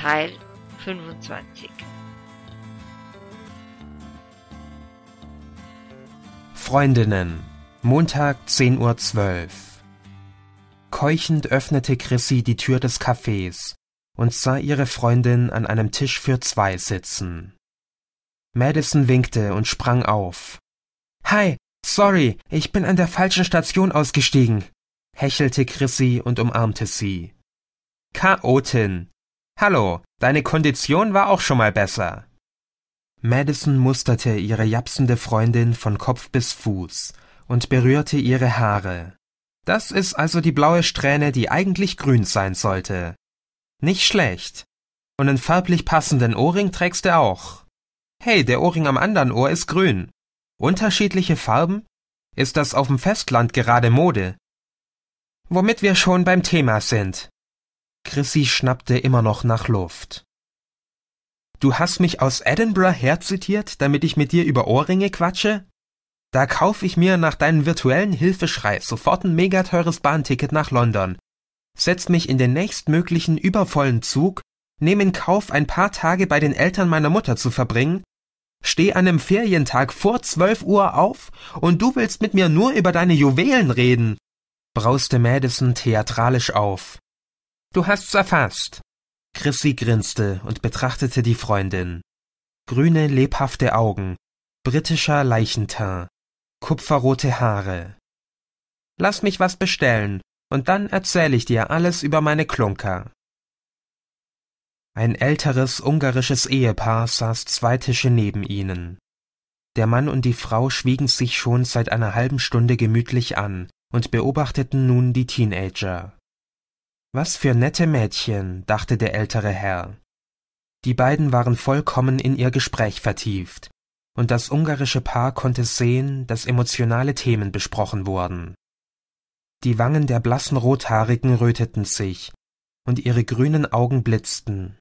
Teil 25. Freundinnen, Montag 10.12 Uhr. Keuchend öffnete Chrissy die Tür des Cafés und sah ihre Freundin an einem Tisch für zwei sitzen. Madison winkte und sprang auf. Hi, sorry, ich bin an der falschen Station ausgestiegen, hechelte Chrissy und umarmte sie. Chaotin, Hallo, deine Kondition war auch schon mal besser. Madison musterte ihre japsende Freundin von Kopf bis Fuß und berührte ihre Haare. Das ist also die blaue Strähne, die eigentlich grün sein sollte. Nicht schlecht. Und einen farblich passenden Ohrring trägst du auch. Hey, der Ohrring am anderen Ohr ist grün. Unterschiedliche Farben? Ist das auf dem Festland gerade Mode? Womit wir schon beim Thema sind. Chrissy schnappte immer noch nach Luft. Du hast mich aus Edinburgh herzitiert, damit ich mit dir über Ohrringe quatsche? Da kauf ich mir nach deinem virtuellen Hilfeschrei sofort ein megateures Bahnticket nach London, setz mich in den nächstmöglichen übervollen Zug, nehme in Kauf, ein paar Tage bei den Eltern meiner Mutter zu verbringen, steh an einem Ferientag vor zwölf Uhr auf und du willst mit mir nur über deine Juwelen reden, brauste Madison theatralisch auf. Du hast's erfasst. Chrissy grinste und betrachtete die Freundin. Grüne, lebhafte Augen, britischer Leichenteint, kupferrote Haare. Lass mich was bestellen, und dann erzähle ich dir alles über meine Klunker. Ein älteres ungarisches Ehepaar saß zwei Tische neben ihnen. Der Mann und die Frau schwiegen sich schon seit einer halben Stunde gemütlich an und beobachteten nun die Teenager. Was für nette Mädchen, dachte der ältere Herr. Die beiden waren vollkommen in ihr Gespräch vertieft, und das ungarische Paar konnte sehen, dass emotionale Themen besprochen wurden. Die Wangen der blassen Rothaarigen röteten sich, und ihre grünen Augen blitzten.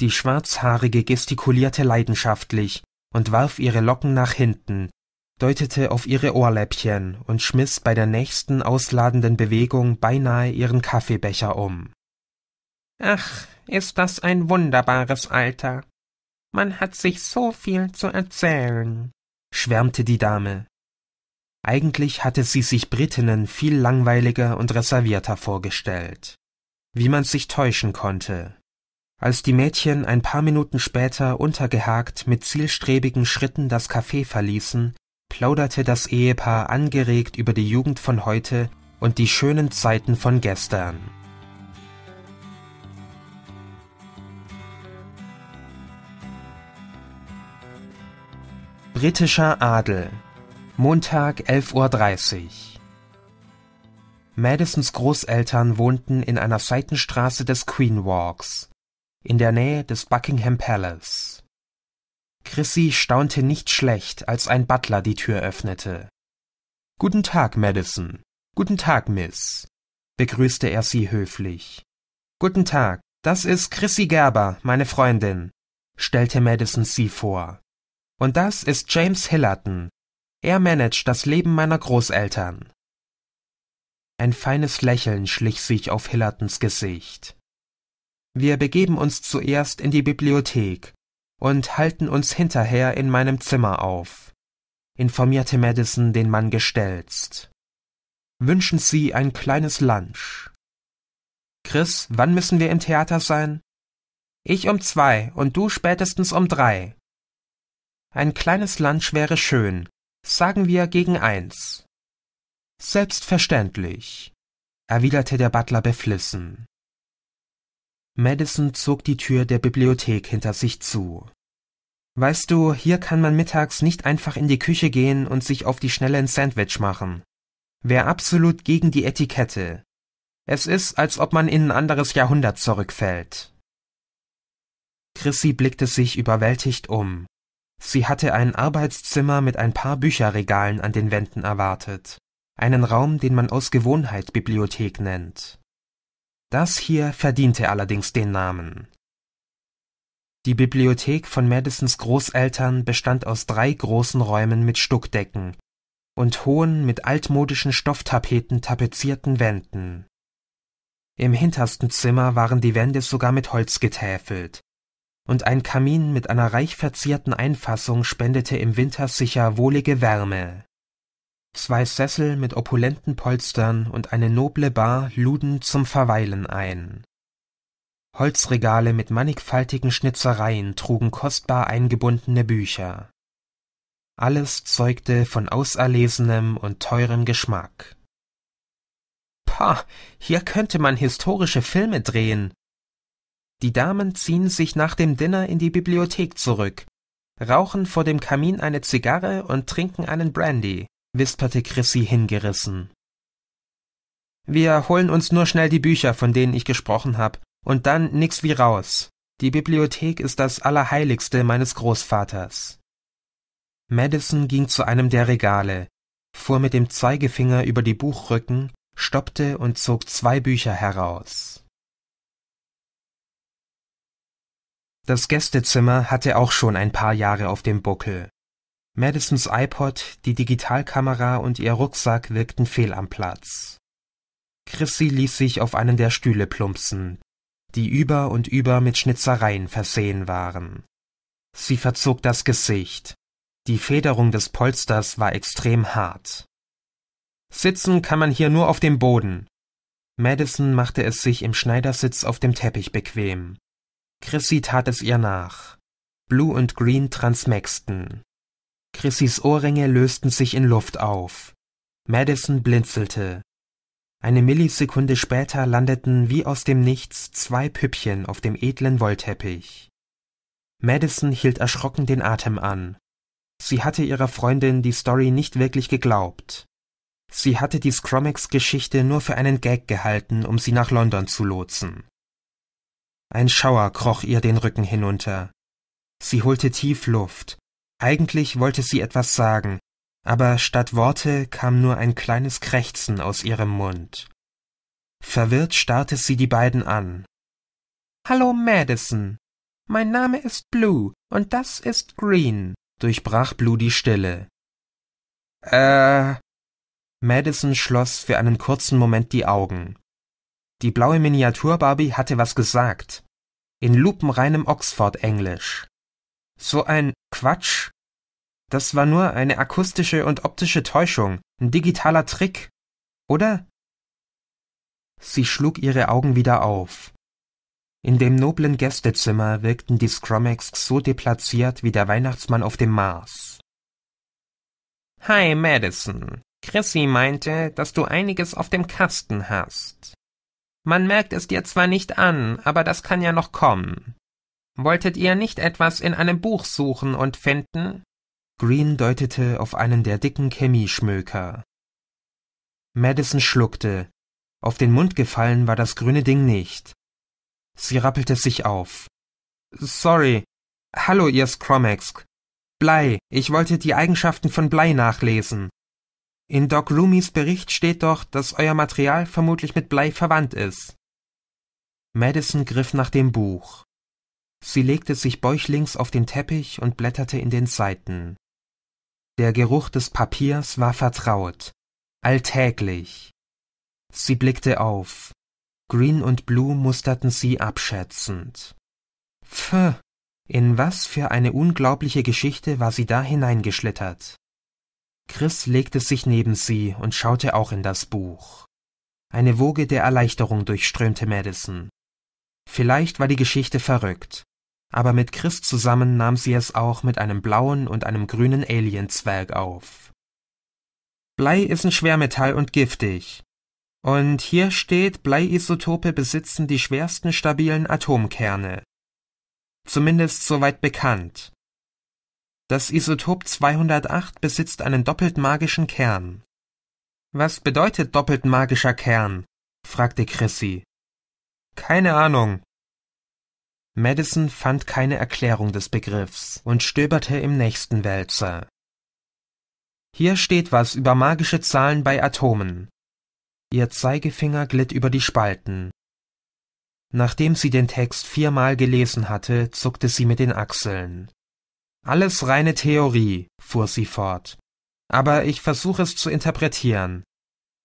Die Schwarzhaarige gestikulierte leidenschaftlich und warf ihre Locken nach hinten, deutete auf ihre Ohrläppchen und schmiss bei der nächsten ausladenden Bewegung beinahe ihren Kaffeebecher um. Ach, ist das ein wunderbares Alter. Man hat sich so viel zu erzählen, schwärmte die Dame. Eigentlich hatte sie sich Britinnen viel langweiliger und reservierter vorgestellt. Wie man sich täuschen konnte. Als die Mädchen ein paar Minuten später untergehakt mit zielstrebigen Schritten das Café verließen, plauderte das Ehepaar angeregt über die Jugend von heute und die schönen Zeiten von gestern. Britischer Adel Montag 11.30 Uhr Madisons Großeltern wohnten in einer Seitenstraße des Queen Walks, in der Nähe des Buckingham Palace. Chrissy staunte nicht schlecht, als ein Butler die Tür öffnete. Guten Tag, Madison. Guten Tag, Miss, begrüßte er sie höflich. Guten Tag, das ist Chrissy Gerber, meine Freundin, stellte Madison sie vor. Und das ist James Hillerton. Er managt das Leben meiner Großeltern. Ein feines Lächeln schlich sich auf Hillertons Gesicht. Wir begeben uns zuerst in die Bibliothek und halten uns hinterher in meinem Zimmer auf, informierte Madison den Mann gestelzt. Wünschen Sie ein kleines Lunch. Chris, wann müssen wir im Theater sein? Ich um zwei und du spätestens um drei. Ein kleines Lunch wäre schön, sagen wir gegen eins. Selbstverständlich, erwiderte der Butler beflissen. Madison zog die Tür der Bibliothek hinter sich zu. Weißt du, hier kann man mittags nicht einfach in die Küche gehen und sich auf die Schnelle ein Sandwich machen. Wär absolut gegen die Etikette. Es ist, als ob man in ein anderes Jahrhundert zurückfällt. Chrissy blickte sich überwältigt um. Sie hatte ein Arbeitszimmer mit ein paar Bücherregalen an den Wänden erwartet, einen Raum, den man aus Gewohnheit Bibliothek nennt. Das hier verdiente allerdings den Namen. Die Bibliothek von Madisons Großeltern bestand aus drei großen Räumen mit Stuckdecken und hohen, mit altmodischen Stofftapeten tapezierten Wänden. Im hintersten Zimmer waren die Wände sogar mit Holz getäfelt, und ein Kamin mit einer reich verzierten Einfassung spendete im Winter sicher wohlige Wärme zwei Sessel mit opulenten Polstern und eine noble Bar luden zum Verweilen ein. Holzregale mit mannigfaltigen Schnitzereien trugen kostbar eingebundene Bücher. Alles zeugte von auserlesenem und teurem Geschmack. Pah, hier könnte man historische Filme drehen. Die Damen ziehen sich nach dem Dinner in die Bibliothek zurück, rauchen vor dem Kamin eine Zigarre und trinken einen Brandy wisperte Chrissy hingerissen. Wir holen uns nur schnell die Bücher, von denen ich gesprochen habe, und dann nix wie raus. Die Bibliothek ist das Allerheiligste meines Großvaters. Madison ging zu einem der Regale, fuhr mit dem Zeigefinger über die Buchrücken, stoppte und zog zwei Bücher heraus. Das Gästezimmer hatte auch schon ein paar Jahre auf dem Buckel. Madisons iPod, die Digitalkamera und ihr Rucksack wirkten fehl am Platz. Chrissy ließ sich auf einen der Stühle plumpsen, die über und über mit Schnitzereien versehen waren. Sie verzog das Gesicht. Die Federung des Polsters war extrem hart. Sitzen kann man hier nur auf dem Boden. Madison machte es sich im Schneidersitz auf dem Teppich bequem. Chrissy tat es ihr nach. Blue und Green transmexten. Chrissys Ohrringe lösten sich in Luft auf. Madison blinzelte. Eine Millisekunde später landeten wie aus dem Nichts zwei Püppchen auf dem edlen Wollteppich. Madison hielt erschrocken den Atem an. Sie hatte ihrer Freundin die Story nicht wirklich geglaubt. Sie hatte die Scromex-Geschichte nur für einen Gag gehalten, um sie nach London zu lotsen. Ein Schauer kroch ihr den Rücken hinunter. Sie holte tief Luft eigentlich wollte sie etwas sagen, aber statt Worte kam nur ein kleines Krächzen aus ihrem Mund. Verwirrt starrte sie die beiden an. Hallo Madison. Mein Name ist Blue und das ist Green, durchbrach Blue die Stille. Äh. Madison schloss für einen kurzen Moment die Augen. Die blaue Miniatur Barbie hatte was gesagt. In lupenreinem Oxford-Englisch. So ein Quatsch. Das war nur eine akustische und optische Täuschung, ein digitaler Trick, oder? Sie schlug ihre Augen wieder auf. In dem noblen Gästezimmer wirkten die Scromex so deplatziert wie der Weihnachtsmann auf dem Mars. Hi, Madison. Chrissy meinte, dass du einiges auf dem Kasten hast. Man merkt es dir zwar nicht an, aber das kann ja noch kommen. Wolltet ihr nicht etwas in einem Buch suchen und finden? Green deutete auf einen der dicken Chemieschmöker. Madison schluckte. Auf den Mund gefallen war das grüne Ding nicht. Sie rappelte sich auf. Sorry. Hallo, ihr Scromex. Blei. Ich wollte die Eigenschaften von Blei nachlesen. In Doc Loomis Bericht steht doch, dass euer Material vermutlich mit Blei verwandt ist. Madison griff nach dem Buch. Sie legte sich bäuchlings auf den Teppich und blätterte in den Seiten. Der Geruch des Papiers war vertraut, alltäglich. Sie blickte auf. Green und Blue musterten sie abschätzend. Pfh, in was für eine unglaubliche Geschichte war sie da hineingeschlittert. Chris legte sich neben sie und schaute auch in das Buch. Eine Woge der Erleichterung durchströmte Madison. Vielleicht war die Geschichte verrückt, aber mit Chris zusammen nahm sie es auch mit einem blauen und einem grünen Alienzwerg auf. Blei ist ein Schwermetall und giftig. Und hier steht, Bleiisotope besitzen die schwersten stabilen Atomkerne. Zumindest soweit bekannt. Das Isotop 208 besitzt einen doppelt magischen Kern. Was bedeutet doppelt magischer Kern? fragte Chrissy. Keine Ahnung. Madison fand keine Erklärung des Begriffs und stöberte im nächsten Wälzer. Hier steht was über magische Zahlen bei Atomen. Ihr Zeigefinger glitt über die Spalten. Nachdem sie den Text viermal gelesen hatte, zuckte sie mit den Achseln. Alles reine Theorie, fuhr sie fort. Aber ich versuche es zu interpretieren.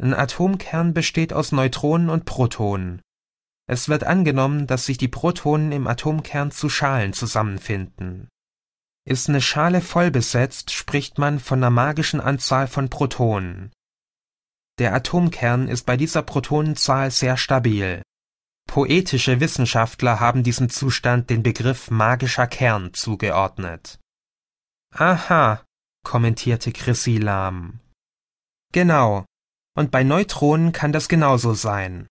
Ein Atomkern besteht aus Neutronen und Protonen. Es wird angenommen, dass sich die Protonen im Atomkern zu Schalen zusammenfinden. Ist eine Schale voll besetzt, spricht man von einer magischen Anzahl von Protonen. Der Atomkern ist bei dieser Protonenzahl sehr stabil. Poetische Wissenschaftler haben diesem Zustand den Begriff magischer Kern zugeordnet. Aha, kommentierte Chrissy lahm. Genau, und bei Neutronen kann das genauso sein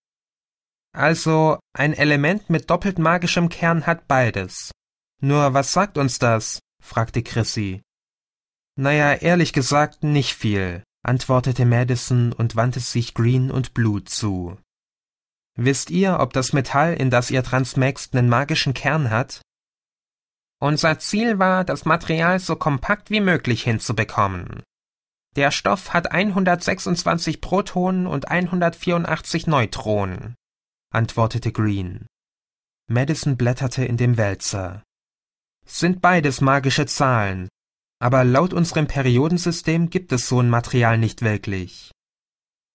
also, ein Element mit doppelt magischem Kern hat beides. Nur was sagt uns das? fragte Chrissy. Naja, ehrlich gesagt nicht viel, antwortete Madison und wandte sich Green und Blue zu. Wisst ihr, ob das Metall, in das ihr transmaxt, einen magischen Kern hat? Unser Ziel war, das Material so kompakt wie möglich hinzubekommen. Der Stoff hat 126 Protonen und 184 Neutronen antwortete Green. Madison blätterte in dem Wälzer. Sind beides magische Zahlen, aber laut unserem Periodensystem gibt es so ein Material nicht wirklich.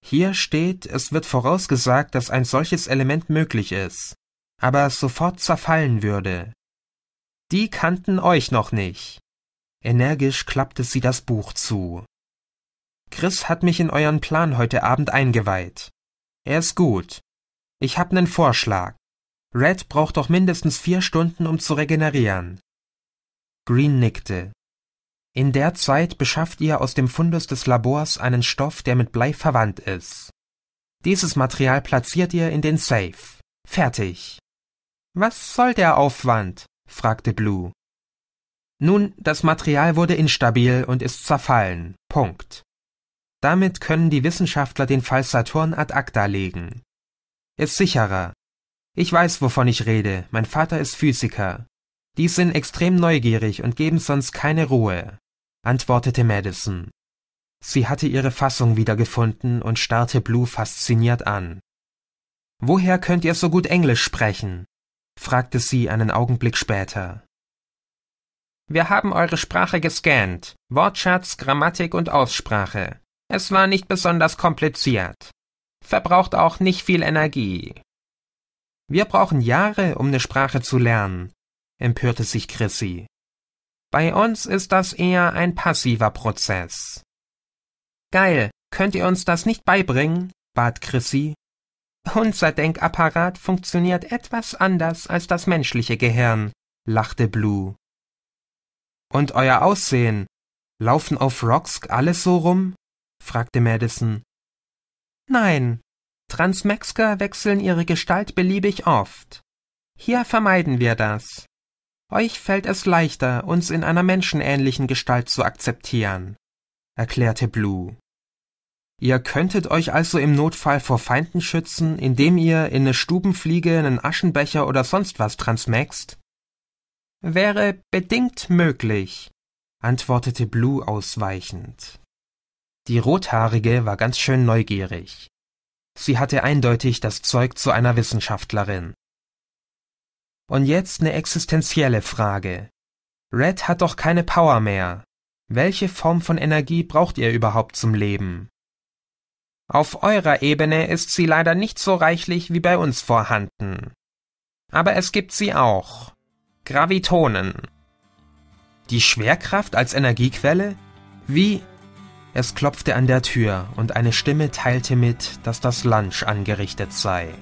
Hier steht, es wird vorausgesagt, dass ein solches Element möglich ist, aber sofort zerfallen würde. Die kannten euch noch nicht. Energisch klappte sie das Buch zu. Chris hat mich in euren Plan heute Abend eingeweiht. Er ist gut, ich hab nen Vorschlag. Red braucht doch mindestens vier Stunden, um zu regenerieren. Green nickte. In der Zeit beschafft ihr aus dem Fundus des Labors einen Stoff, der mit Blei verwandt ist. Dieses Material platziert ihr in den Safe. Fertig. Was soll der Aufwand? fragte Blue. Nun, das Material wurde instabil und ist zerfallen. Punkt. Damit können die Wissenschaftler den Fall Saturn ad acta legen ist sicherer. Ich weiß, wovon ich rede, mein Vater ist Physiker. Die sind extrem neugierig und geben sonst keine Ruhe, antwortete Madison. Sie hatte ihre Fassung wiedergefunden und starrte Blue fasziniert an. Woher könnt ihr so gut Englisch sprechen? fragte sie einen Augenblick später. Wir haben eure Sprache gescannt, Wortschatz, Grammatik und Aussprache. Es war nicht besonders kompliziert verbraucht auch nicht viel Energie. Wir brauchen Jahre, um eine Sprache zu lernen, empörte sich Chrissy. Bei uns ist das eher ein passiver Prozess. Geil, könnt ihr uns das nicht beibringen? bat Chrissy. Unser Denkapparat funktioniert etwas anders als das menschliche Gehirn, lachte Blue. Und euer Aussehen? Laufen auf Rocks alles so rum? fragte Madison. Nein, Transmexker wechseln ihre Gestalt beliebig oft. Hier vermeiden wir das. Euch fällt es leichter, uns in einer menschenähnlichen Gestalt zu akzeptieren, erklärte Blue. Ihr könntet euch also im Notfall vor Feinden schützen, indem ihr in eine Stubenfliege, einen Aschenbecher oder sonst was transmext? Wäre bedingt möglich, antwortete Blue ausweichend. Die Rothaarige war ganz schön neugierig. Sie hatte eindeutig das Zeug zu einer Wissenschaftlerin. Und jetzt eine existenzielle Frage. Red hat doch keine Power mehr. Welche Form von Energie braucht ihr überhaupt zum Leben? Auf eurer Ebene ist sie leider nicht so reichlich wie bei uns vorhanden. Aber es gibt sie auch. Gravitonen. Die Schwerkraft als Energiequelle? Wie es klopfte an der Tür und eine Stimme teilte mit, dass das Lunch angerichtet sei.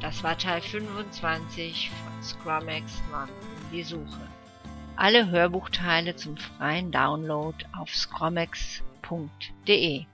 Das war Teil 25 von Scrumex London, die Suche. Alle Hörbuchteile zum freien Download auf scrumex.de.